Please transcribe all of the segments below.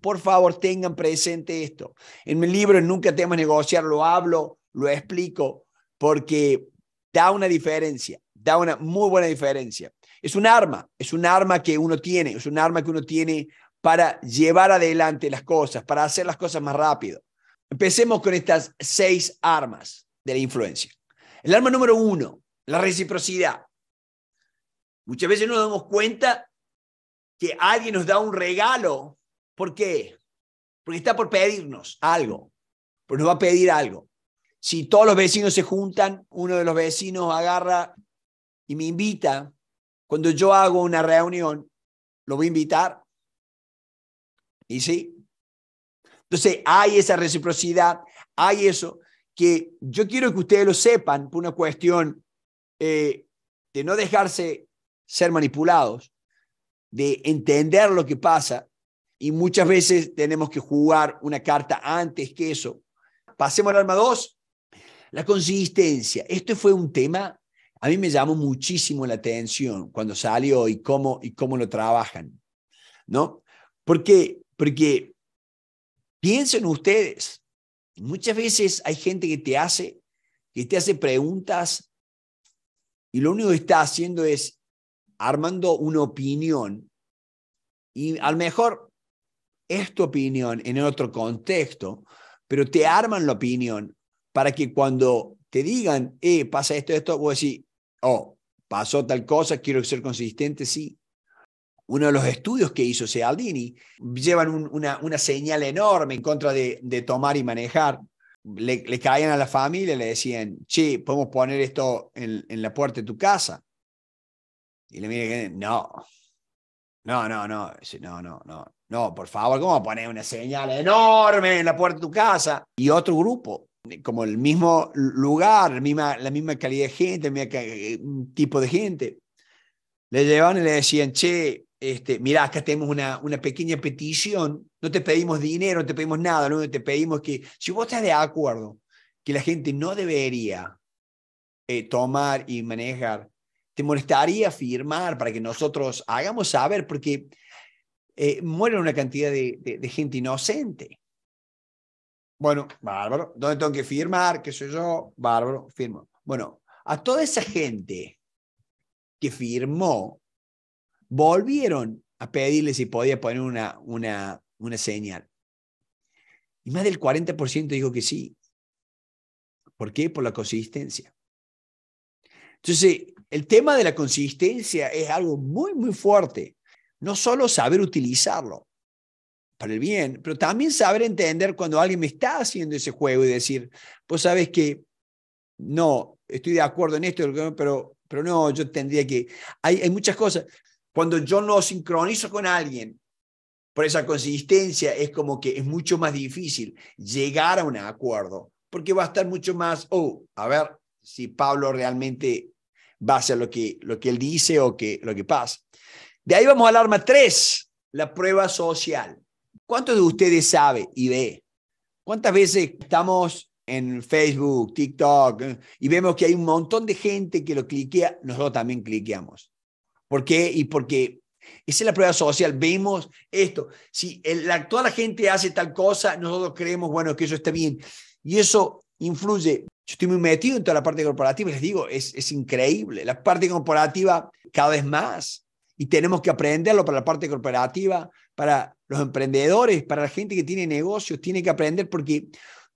Por favor, tengan presente esto. En mi libro, Nunca temas negociar, lo hablo, lo explico, porque da una diferencia, da una muy buena diferencia. Es un arma, es un arma que uno tiene, es un arma que uno tiene para llevar adelante las cosas, para hacer las cosas más rápido. Empecemos con estas seis armas de la influencia. El arma número uno, la reciprocidad. Muchas veces nos damos cuenta que alguien nos da un regalo ¿Por qué? Porque está por pedirnos algo, porque nos va a pedir algo. Si todos los vecinos se juntan, uno de los vecinos agarra y me invita, cuando yo hago una reunión, lo voy a invitar. ¿Y sí? Entonces, hay esa reciprocidad, hay eso, que yo quiero que ustedes lo sepan por una cuestión eh, de no dejarse ser manipulados, de entender lo que pasa y muchas veces tenemos que jugar una carta antes que eso. Pasemos al arma 2. La consistencia. Este fue un tema, a mí me llamó muchísimo la atención cuando salió y cómo, y cómo lo trabajan. ¿No? Porque, porque piensen ustedes, muchas veces hay gente que te hace, que te hace preguntas y lo único que está haciendo es armando una opinión y a lo mejor es tu opinión en otro contexto, pero te arman la opinión para que cuando te digan, eh, pasa esto, esto, vos decís, oh, pasó tal cosa, quiero ser consistente, sí. Uno de los estudios que hizo Sealdini llevan una, una, señal enorme en contra de, de tomar y manejar. Le, caían a la familia, le decían, che, podemos poner esto en, la puerta de tu casa. Y le miren, no, no, no, no, no, no, no, no, por favor, ¿cómo poner una señal enorme en la puerta de tu casa? Y otro grupo, como el mismo lugar, la misma, calidad de gente, el mismo tipo de gente. Le llevaban y le decían, che, este, mirá, acá tenemos una, una pequeña petición, no te pedimos dinero, no te pedimos nada, no te pedimos que, si vos estás de acuerdo que la gente no debería eh, tomar y manejar, ¿te molestaría firmar para que nosotros hagamos saber? Porque eh, mueren una cantidad de, gente inocente. Bueno, bárbaro. ¿Dónde tengo que firmar? ¿Qué soy yo? Bárbaro, firmo. Bueno, a toda esa gente que firmó, volvieron a pedirle si podía poner una, una, una señal. Y más del 40% dijo que sí. ¿Por qué? Por la consistencia. Entonces, el tema de la consistencia es algo muy, muy fuerte. No solo saber utilizarlo para el bien, pero también saber entender cuando alguien me está haciendo ese juego y decir, pues sabes que no, estoy de acuerdo en esto, pero, pero no, yo tendría que... Hay, muchas cosas. Cuando yo no sincronizo con alguien por esa consistencia, es como que es mucho más difícil llegar a un acuerdo, porque va a estar mucho más, oh, a ver si Pablo realmente va a hacer lo que, lo que él dice o que, lo que pasa. De ahí vamos al arma 3, la prueba social. ¿Cuántos de ustedes sabe y ve? ¿Cuántas veces estamos en Facebook, TikTok eh, y vemos que hay un montón de gente que lo cliquea? Nosotros también cliqueamos. ¿Por qué? Y porque esa es la prueba social. Vemos esto. Si la, toda la gente hace tal cosa, nosotros creemos, bueno, que eso está bien. Y eso influye. Yo estoy muy metido en toda la parte corporativa, les digo, es, es increíble. La parte corporativa cada vez más y tenemos que aprenderlo para la parte corporativa, para los emprendedores, para la gente que tiene negocios, tiene que aprender porque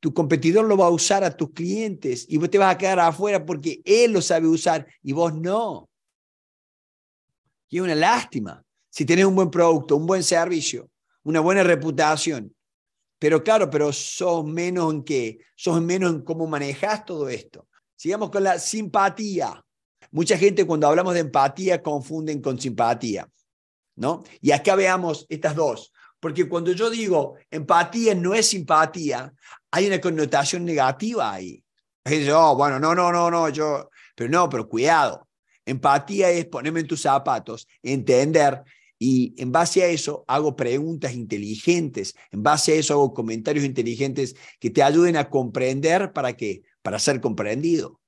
tu competidor lo va a usar a tus clientes y vos te vas a quedar afuera porque él lo sabe usar y vos no. Y es una lástima si tenés un buen producto, un buen servicio, una buena reputación. Pero claro, pero sos menos en qué, sos menos en cómo manejas todo esto. Sigamos con la simpatía. Mucha gente cuando hablamos de empatía confunden con simpatía, ¿no? Y acá veamos estas dos, porque cuando yo digo empatía no es simpatía, hay una connotación negativa ahí. La gente dice, oh, bueno, no, no, no, no, yo, pero no, pero cuidado. Empatía es ponerme en tus zapatos, entender y en base a eso hago preguntas inteligentes, en base a eso hago comentarios inteligentes que te ayuden a comprender para qué, para ser comprendido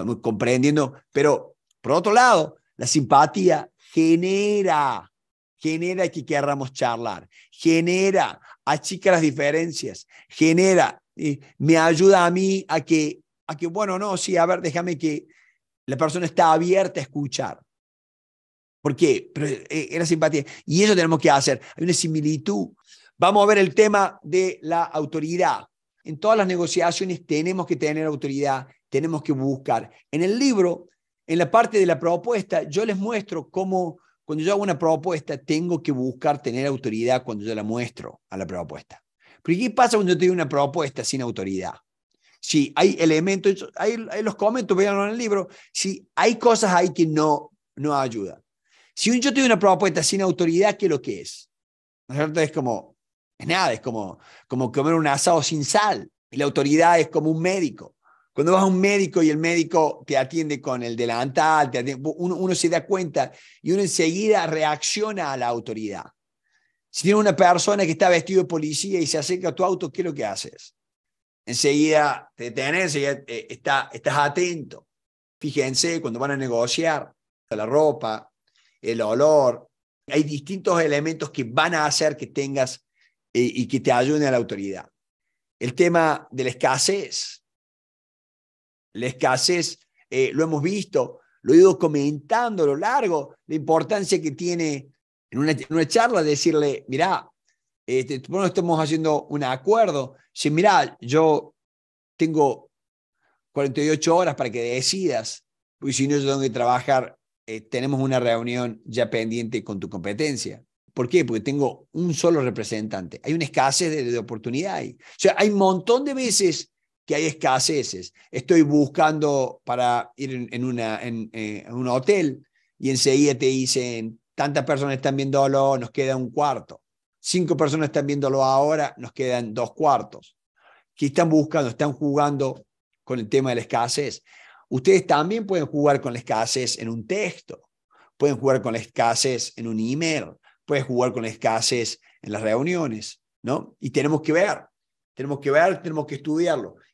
estamos comprendiendo, pero por otro lado, la simpatía genera, genera que querramos charlar, genera, achica las diferencias, genera, eh, me ayuda a mí a que, a que, bueno, no, sí, a ver, déjame que la persona está abierta a escuchar. ¿Por qué? Pero era eh, simpatía. Y eso tenemos que hacer. Hay una similitud. Vamos a ver el tema de la autoridad. En todas las negociaciones tenemos que tener autoridad tenemos que buscar. En el libro, en la parte de la propuesta, yo les muestro cómo cuando yo hago una propuesta tengo que buscar tener autoridad cuando yo la muestro a la propuesta. Pero ¿qué pasa cuando yo tengo una propuesta sin autoridad? Si hay elementos, hay, los comentos, veanlo en el libro, si hay cosas ahí que no, no ayudan. Si yo tengo una propuesta sin autoridad, ¿qué es lo que es? es como, es nada, es como, como comer un asado sin sal. la autoridad es como un médico. Cuando vas a un médico y el médico te atiende con el delantal, uno, se da cuenta y uno enseguida reacciona a la autoridad. Si tiene una persona que está vestido de policía y se acerca a tu auto, ¿qué es lo que haces? Enseguida te detenes, eh, estás atento. Fíjense, cuando van a negociar la ropa, el olor, hay distintos elementos que van a hacer que tengas eh, y que te ayuden a la autoridad. El tema de la escasez, la escasez, eh, lo hemos visto, lo he ido comentando a lo largo, la importancia que tiene en una, charla decirle, mirá, este, bueno, estamos haciendo un acuerdo, si mirá, yo tengo 48 horas para que decidas, porque si no yo tengo que trabajar, eh, tenemos una reunión ya pendiente con tu competencia. ¿Por qué? Porque tengo un solo representante. Hay una escasez de, de oportunidad ahí. O sea, hay un montón de veces que hay escaseces. Estoy buscando para ir en, una, eh, en, un hotel y enseguida te dicen, tantas personas están viéndolo, nos queda un cuarto. Cinco personas están viéndolo ahora, nos quedan dos cuartos. ¿Qué están buscando? Están jugando con el tema de la escasez. Ustedes también pueden jugar con la escasez en un texto, pueden jugar con la escasez en un email, pueden jugar con la escasez en las reuniones, ¿no? Y tenemos que ver, tenemos que ver, tenemos que estudiarlo.